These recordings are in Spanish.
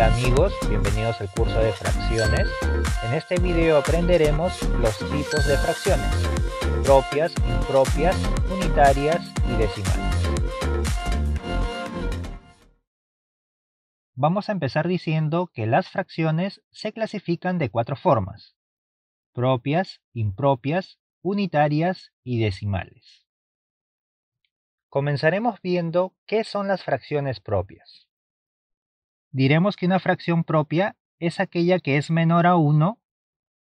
Hola amigos, bienvenidos al curso de fracciones. En este video aprenderemos los tipos de fracciones, propias, impropias, unitarias y decimales. Vamos a empezar diciendo que las fracciones se clasifican de cuatro formas, propias, impropias, unitarias y decimales. Comenzaremos viendo qué son las fracciones propias diremos que una fracción propia es aquella que es menor a 1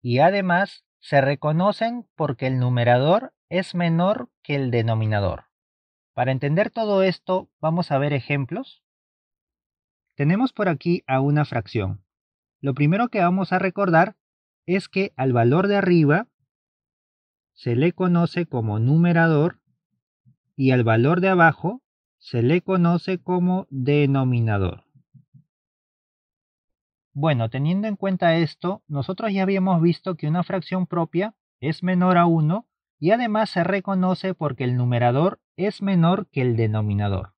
y además se reconocen porque el numerador es menor que el denominador. Para entender todo esto, vamos a ver ejemplos. Tenemos por aquí a una fracción. Lo primero que vamos a recordar es que al valor de arriba se le conoce como numerador y al valor de abajo se le conoce como denominador. Bueno, teniendo en cuenta esto, nosotros ya habíamos visto que una fracción propia es menor a 1 y además se reconoce porque el numerador es menor que el denominador.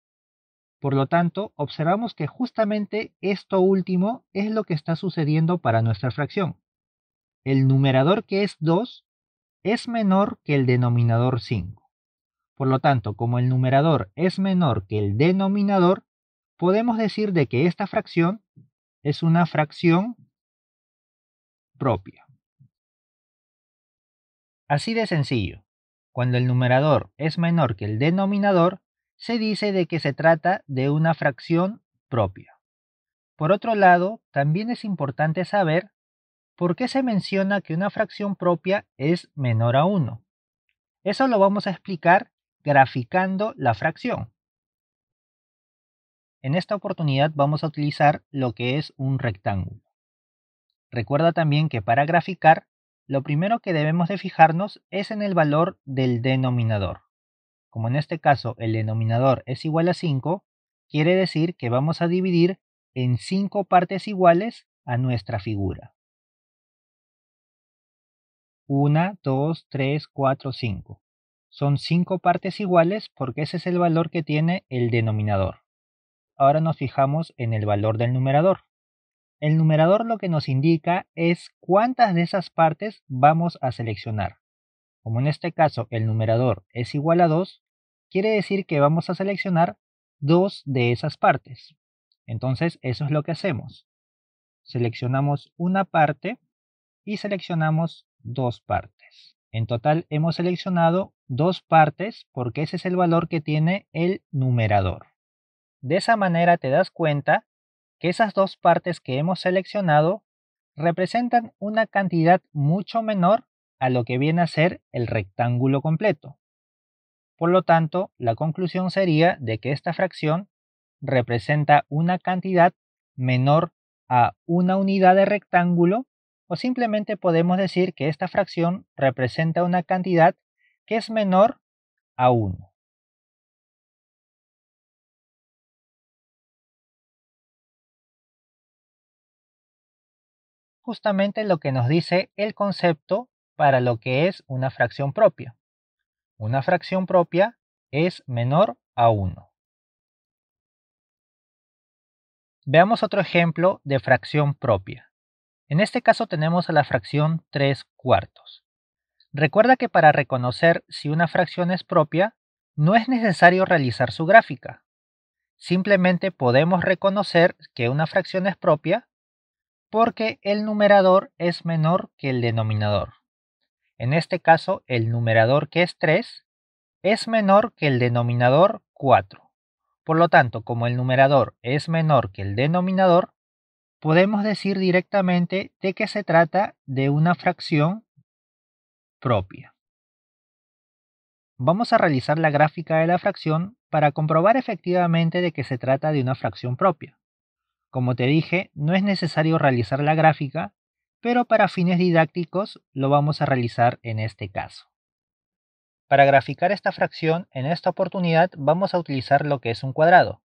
Por lo tanto, observamos que justamente esto último es lo que está sucediendo para nuestra fracción. El numerador que es 2 es menor que el denominador 5. Por lo tanto, como el numerador es menor que el denominador, podemos decir de que esta fracción es una fracción propia. Así de sencillo. Cuando el numerador es menor que el denominador, se dice de que se trata de una fracción propia. Por otro lado, también es importante saber por qué se menciona que una fracción propia es menor a 1. Eso lo vamos a explicar graficando la fracción. En esta oportunidad vamos a utilizar lo que es un rectángulo. Recuerda también que para graficar, lo primero que debemos de fijarnos es en el valor del denominador. Como en este caso el denominador es igual a 5, quiere decir que vamos a dividir en 5 partes iguales a nuestra figura. 1, 2, 3, 4, 5. Son 5 partes iguales porque ese es el valor que tiene el denominador ahora nos fijamos en el valor del numerador. El numerador lo que nos indica es cuántas de esas partes vamos a seleccionar. Como en este caso el numerador es igual a 2, quiere decir que vamos a seleccionar dos de esas partes. Entonces eso es lo que hacemos. Seleccionamos una parte y seleccionamos dos partes. En total hemos seleccionado dos partes porque ese es el valor que tiene el numerador. De esa manera te das cuenta que esas dos partes que hemos seleccionado representan una cantidad mucho menor a lo que viene a ser el rectángulo completo. Por lo tanto, la conclusión sería de que esta fracción representa una cantidad menor a una unidad de rectángulo o simplemente podemos decir que esta fracción representa una cantidad que es menor a 1. justamente lo que nos dice el concepto para lo que es una fracción propia. Una fracción propia es menor a 1. Veamos otro ejemplo de fracción propia. En este caso tenemos a la fracción 3 cuartos. Recuerda que para reconocer si una fracción es propia, no es necesario realizar su gráfica. Simplemente podemos reconocer que una fracción es propia porque el numerador es menor que el denominador. En este caso, el numerador que es 3 es menor que el denominador 4. Por lo tanto, como el numerador es menor que el denominador, podemos decir directamente de que se trata de una fracción propia. Vamos a realizar la gráfica de la fracción para comprobar efectivamente de que se trata de una fracción propia. Como te dije, no es necesario realizar la gráfica, pero para fines didácticos lo vamos a realizar en este caso. Para graficar esta fracción, en esta oportunidad vamos a utilizar lo que es un cuadrado.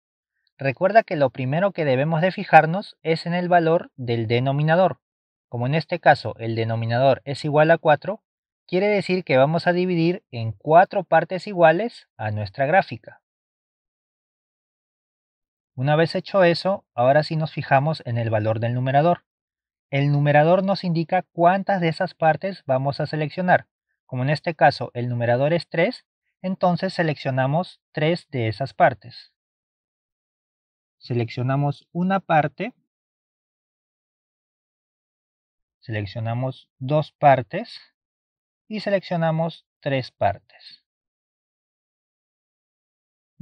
Recuerda que lo primero que debemos de fijarnos es en el valor del denominador. Como en este caso el denominador es igual a 4, quiere decir que vamos a dividir en cuatro partes iguales a nuestra gráfica. Una vez hecho eso, ahora sí nos fijamos en el valor del numerador. El numerador nos indica cuántas de esas partes vamos a seleccionar. Como en este caso el numerador es 3, entonces seleccionamos 3 de esas partes. Seleccionamos una parte. Seleccionamos dos partes. Y seleccionamos tres partes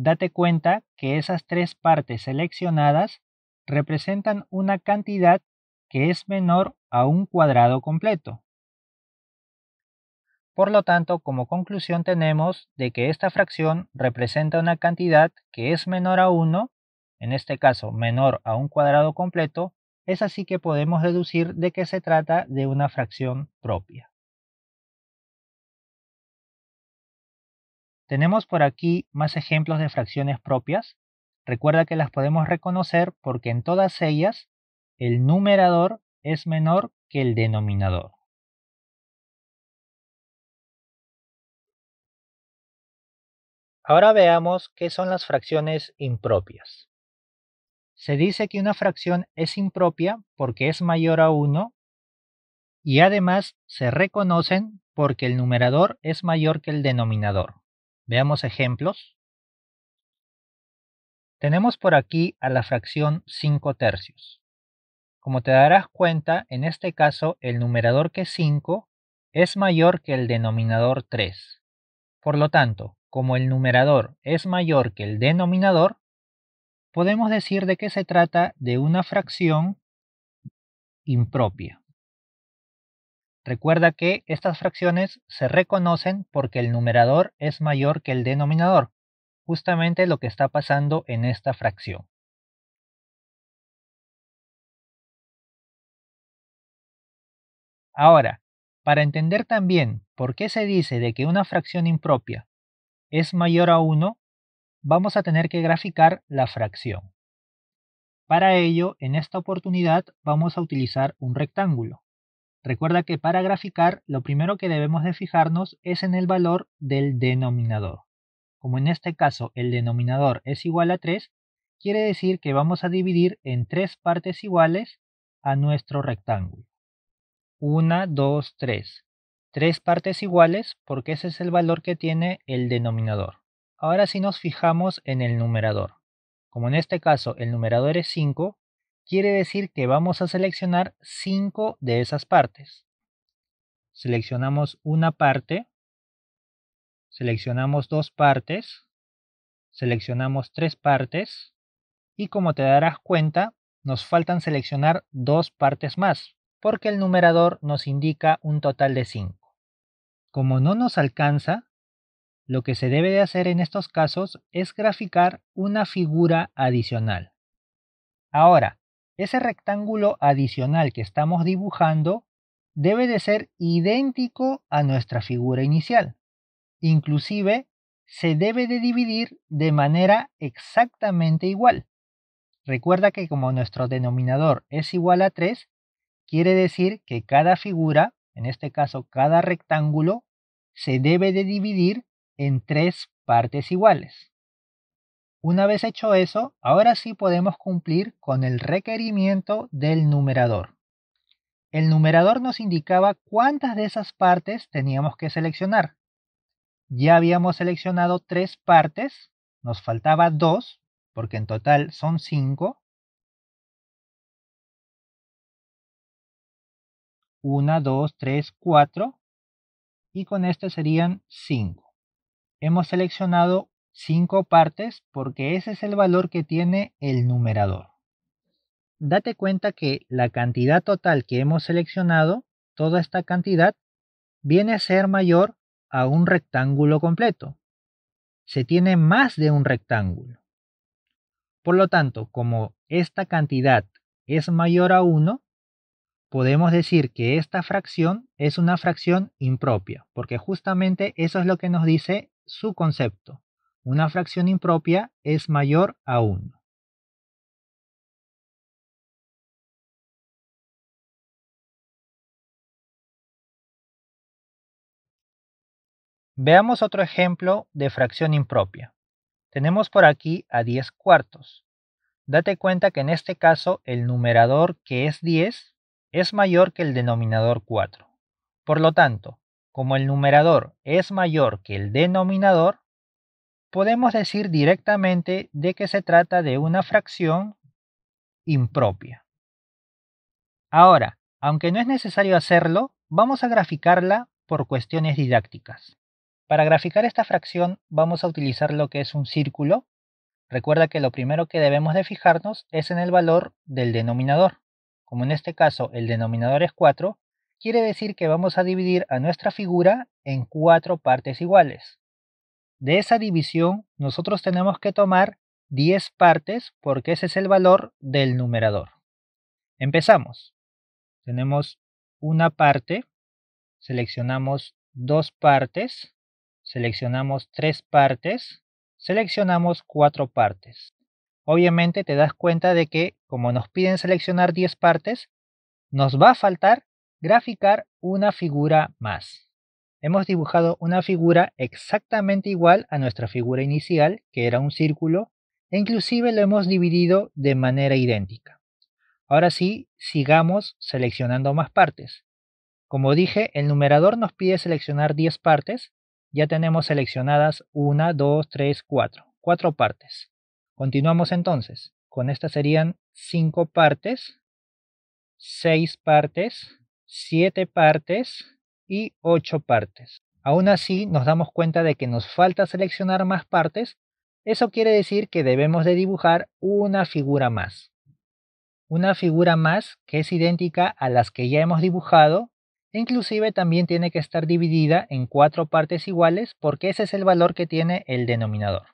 date cuenta que esas tres partes seleccionadas representan una cantidad que es menor a un cuadrado completo. Por lo tanto, como conclusión tenemos de que esta fracción representa una cantidad que es menor a 1, en este caso menor a un cuadrado completo, es así que podemos deducir de que se trata de una fracción propia. Tenemos por aquí más ejemplos de fracciones propias. Recuerda que las podemos reconocer porque en todas ellas el numerador es menor que el denominador. Ahora veamos qué son las fracciones impropias. Se dice que una fracción es impropia porque es mayor a 1 y además se reconocen porque el numerador es mayor que el denominador. Veamos ejemplos. Tenemos por aquí a la fracción 5 tercios. Como te darás cuenta, en este caso el numerador que es 5 es mayor que el denominador 3. Por lo tanto, como el numerador es mayor que el denominador, podemos decir de que se trata de una fracción impropia. Recuerda que estas fracciones se reconocen porque el numerador es mayor que el denominador, justamente lo que está pasando en esta fracción. Ahora, para entender también por qué se dice de que una fracción impropia es mayor a 1, vamos a tener que graficar la fracción. Para ello, en esta oportunidad vamos a utilizar un rectángulo. Recuerda que para graficar lo primero que debemos de fijarnos es en el valor del denominador. Como en este caso el denominador es igual a 3, quiere decir que vamos a dividir en tres partes iguales a nuestro rectángulo. 1, 2, 3. Tres partes iguales porque ese es el valor que tiene el denominador. Ahora si sí nos fijamos en el numerador. Como en este caso el numerador es 5, quiere decir que vamos a seleccionar 5 de esas partes. Seleccionamos una parte, seleccionamos dos partes, seleccionamos tres partes y como te darás cuenta, nos faltan seleccionar dos partes más, porque el numerador nos indica un total de 5. Como no nos alcanza, lo que se debe de hacer en estos casos es graficar una figura adicional. Ahora, ese rectángulo adicional que estamos dibujando debe de ser idéntico a nuestra figura inicial. Inclusive, se debe de dividir de manera exactamente igual. Recuerda que como nuestro denominador es igual a 3, quiere decir que cada figura, en este caso cada rectángulo, se debe de dividir en tres partes iguales. Una vez hecho eso, ahora sí podemos cumplir con el requerimiento del numerador. El numerador nos indicaba cuántas de esas partes teníamos que seleccionar. Ya habíamos seleccionado tres partes, nos faltaba dos, porque en total son cinco. Una, dos, tres, cuatro. Y con este serían cinco. Hemos seleccionado 5 partes porque ese es el valor que tiene el numerador. Date cuenta que la cantidad total que hemos seleccionado, toda esta cantidad, viene a ser mayor a un rectángulo completo. Se tiene más de un rectángulo. Por lo tanto, como esta cantidad es mayor a 1, podemos decir que esta fracción es una fracción impropia, porque justamente eso es lo que nos dice su concepto. Una fracción impropia es mayor a 1. Veamos otro ejemplo de fracción impropia. Tenemos por aquí a 10 cuartos. Date cuenta que en este caso el numerador que es 10 es mayor que el denominador 4. Por lo tanto, como el numerador es mayor que el denominador, podemos decir directamente de que se trata de una fracción impropia. Ahora, aunque no es necesario hacerlo, vamos a graficarla por cuestiones didácticas. Para graficar esta fracción vamos a utilizar lo que es un círculo. Recuerda que lo primero que debemos de fijarnos es en el valor del denominador. Como en este caso el denominador es 4, quiere decir que vamos a dividir a nuestra figura en cuatro partes iguales. De esa división nosotros tenemos que tomar 10 partes porque ese es el valor del numerador. Empezamos. Tenemos una parte, seleccionamos dos partes, seleccionamos tres partes, seleccionamos cuatro partes. Obviamente te das cuenta de que como nos piden seleccionar 10 partes, nos va a faltar graficar una figura más hemos dibujado una figura exactamente igual a nuestra figura inicial, que era un círculo, e inclusive lo hemos dividido de manera idéntica. Ahora sí, sigamos seleccionando más partes. Como dije, el numerador nos pide seleccionar 10 partes. Ya tenemos seleccionadas 1, 2, 3, 4. 4 partes. Continuamos entonces. Con estas serían 5 partes, 6 partes, 7 partes, y 8 partes. Aún así, nos damos cuenta de que nos falta seleccionar más partes, eso quiere decir que debemos de dibujar una figura más. Una figura más que es idéntica a las que ya hemos dibujado, inclusive también tiene que estar dividida en cuatro partes iguales porque ese es el valor que tiene el denominador.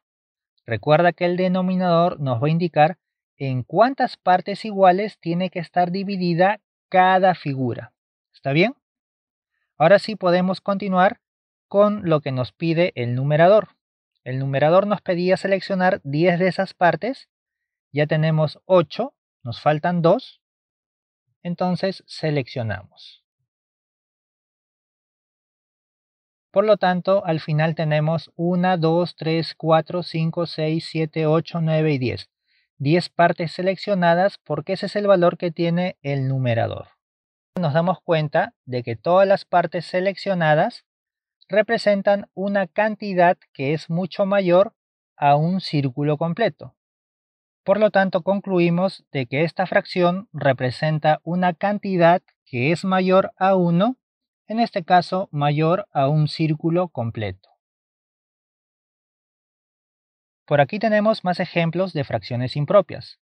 Recuerda que el denominador nos va a indicar en cuántas partes iguales tiene que estar dividida cada figura. ¿Está bien? Ahora sí podemos continuar con lo que nos pide el numerador. El numerador nos pedía seleccionar 10 de esas partes. Ya tenemos 8, nos faltan 2. Entonces seleccionamos. Por lo tanto, al final tenemos 1, 2, 3, 4, 5, 6, 7, 8, 9 y 10. 10 partes seleccionadas porque ese es el valor que tiene el numerador nos damos cuenta de que todas las partes seleccionadas representan una cantidad que es mucho mayor a un círculo completo. Por lo tanto, concluimos de que esta fracción representa una cantidad que es mayor a 1, en este caso mayor a un círculo completo. Por aquí tenemos más ejemplos de fracciones impropias.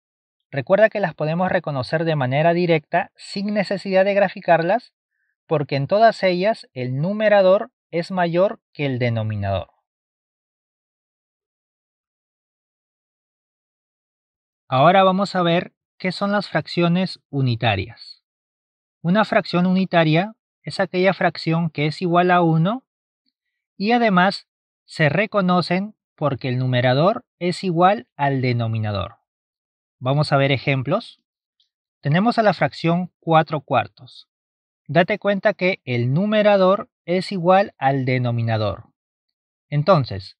Recuerda que las podemos reconocer de manera directa sin necesidad de graficarlas porque en todas ellas el numerador es mayor que el denominador. Ahora vamos a ver qué son las fracciones unitarias. Una fracción unitaria es aquella fracción que es igual a 1 y además se reconocen porque el numerador es igual al denominador. Vamos a ver ejemplos. Tenemos a la fracción 4 cuartos. Date cuenta que el numerador es igual al denominador. Entonces,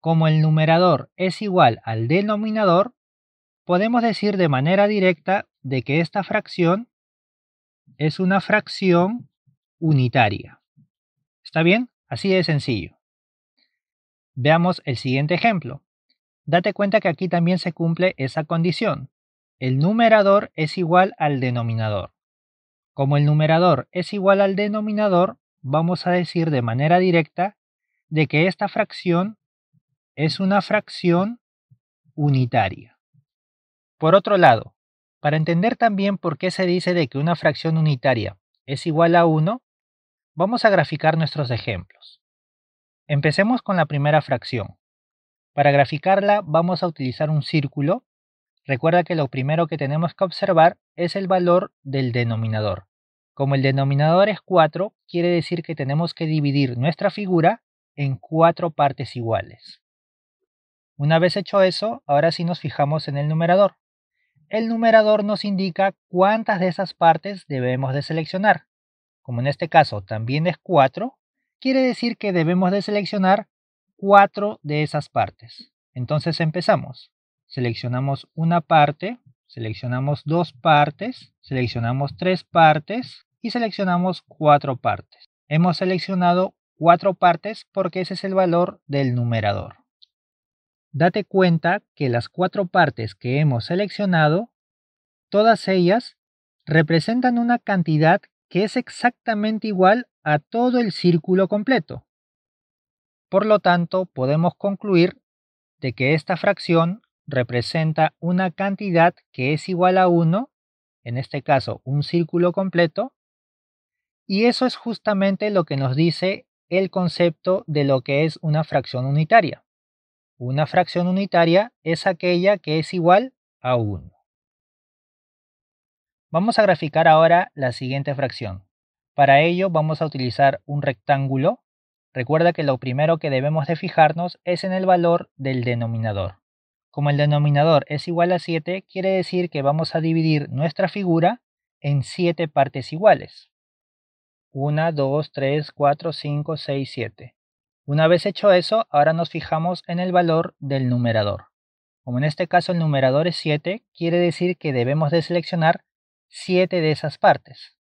como el numerador es igual al denominador, podemos decir de manera directa de que esta fracción es una fracción unitaria. ¿Está bien? Así de sencillo. Veamos el siguiente ejemplo. Date cuenta que aquí también se cumple esa condición. El numerador es igual al denominador. Como el numerador es igual al denominador, vamos a decir de manera directa de que esta fracción es una fracción unitaria. Por otro lado, para entender también por qué se dice de que una fracción unitaria es igual a 1, vamos a graficar nuestros ejemplos. Empecemos con la primera fracción. Para graficarla vamos a utilizar un círculo. Recuerda que lo primero que tenemos que observar es el valor del denominador. Como el denominador es 4, quiere decir que tenemos que dividir nuestra figura en cuatro partes iguales. Una vez hecho eso, ahora sí nos fijamos en el numerador. El numerador nos indica cuántas de esas partes debemos de seleccionar. Como en este caso también es 4, quiere decir que debemos de seleccionar cuatro de esas partes. Entonces empezamos. Seleccionamos una parte, seleccionamos dos partes, seleccionamos tres partes y seleccionamos cuatro partes. Hemos seleccionado cuatro partes porque ese es el valor del numerador. Date cuenta que las cuatro partes que hemos seleccionado, todas ellas representan una cantidad que es exactamente igual a todo el círculo completo. Por lo tanto, podemos concluir de que esta fracción representa una cantidad que es igual a 1, en este caso un círculo completo, y eso es justamente lo que nos dice el concepto de lo que es una fracción unitaria. Una fracción unitaria es aquella que es igual a 1. Vamos a graficar ahora la siguiente fracción. Para ello vamos a utilizar un rectángulo Recuerda que lo primero que debemos de fijarnos es en el valor del denominador. Como el denominador es igual a 7, quiere decir que vamos a dividir nuestra figura en 7 partes iguales. 1, 2, 3, 4, 5, 6, 7. Una vez hecho eso, ahora nos fijamos en el valor del numerador. Como en este caso el numerador es 7, quiere decir que debemos de seleccionar 7 de esas partes.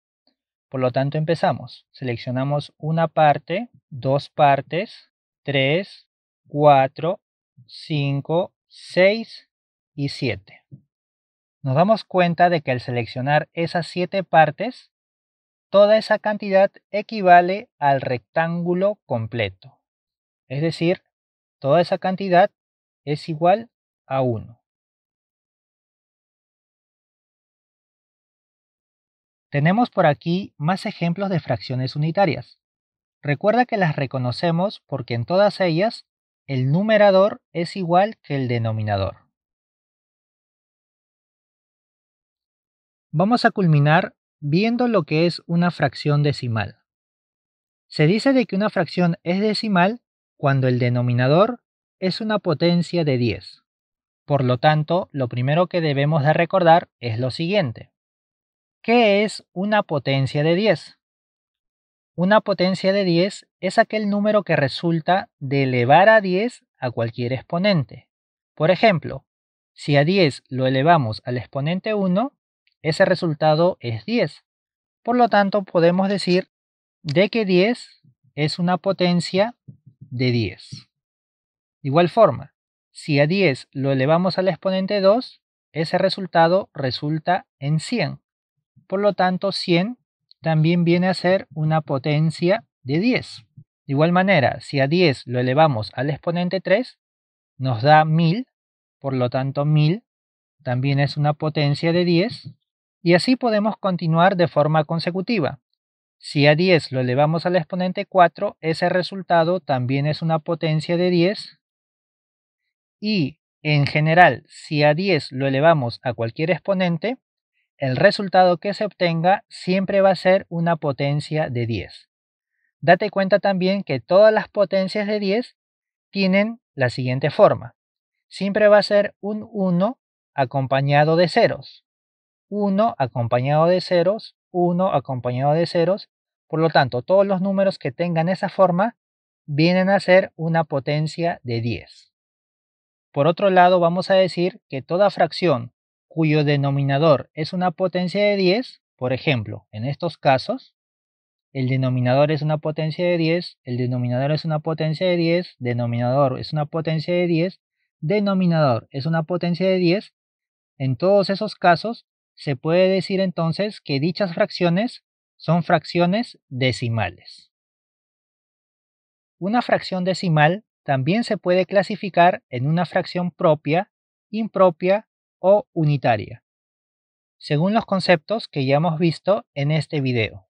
Por lo tanto, empezamos. Seleccionamos una parte, dos partes, tres, cuatro, cinco, seis y siete. Nos damos cuenta de que al seleccionar esas siete partes, toda esa cantidad equivale al rectángulo completo. Es decir, toda esa cantidad es igual a 1. Tenemos por aquí más ejemplos de fracciones unitarias. Recuerda que las reconocemos porque en todas ellas el numerador es igual que el denominador. Vamos a culminar viendo lo que es una fracción decimal. Se dice de que una fracción es decimal cuando el denominador es una potencia de 10. Por lo tanto, lo primero que debemos de recordar es lo siguiente. ¿Qué es una potencia de 10? Una potencia de 10 es aquel número que resulta de elevar a 10 a cualquier exponente. Por ejemplo, si a 10 lo elevamos al exponente 1, ese resultado es 10. Por lo tanto, podemos decir de que 10 es una potencia de 10. De igual forma, si a 10 lo elevamos al exponente 2, ese resultado resulta en 100. Por lo tanto, 100 también viene a ser una potencia de 10. De igual manera, si a 10 lo elevamos al exponente 3, nos da 1000, por lo tanto 1000 también es una potencia de 10, y así podemos continuar de forma consecutiva. Si a 10 lo elevamos al exponente 4, ese resultado también es una potencia de 10, y en general, si a 10 lo elevamos a cualquier exponente, el resultado que se obtenga siempre va a ser una potencia de 10. Date cuenta también que todas las potencias de 10 tienen la siguiente forma. Siempre va a ser un 1 acompañado de ceros. 1 acompañado de ceros, 1 acompañado de ceros. Por lo tanto, todos los números que tengan esa forma vienen a ser una potencia de 10. Por otro lado, vamos a decir que toda fracción cuyo denominador es una potencia de 10, por ejemplo, en estos casos, el denominador es una potencia de 10, el denominador es una potencia de 10, denominador es una potencia de 10, denominador es una potencia de 10, en todos esos casos se puede decir entonces que dichas fracciones son fracciones decimales. Una fracción decimal también se puede clasificar en una fracción propia, impropia o unitaria, según los conceptos que ya hemos visto en este video.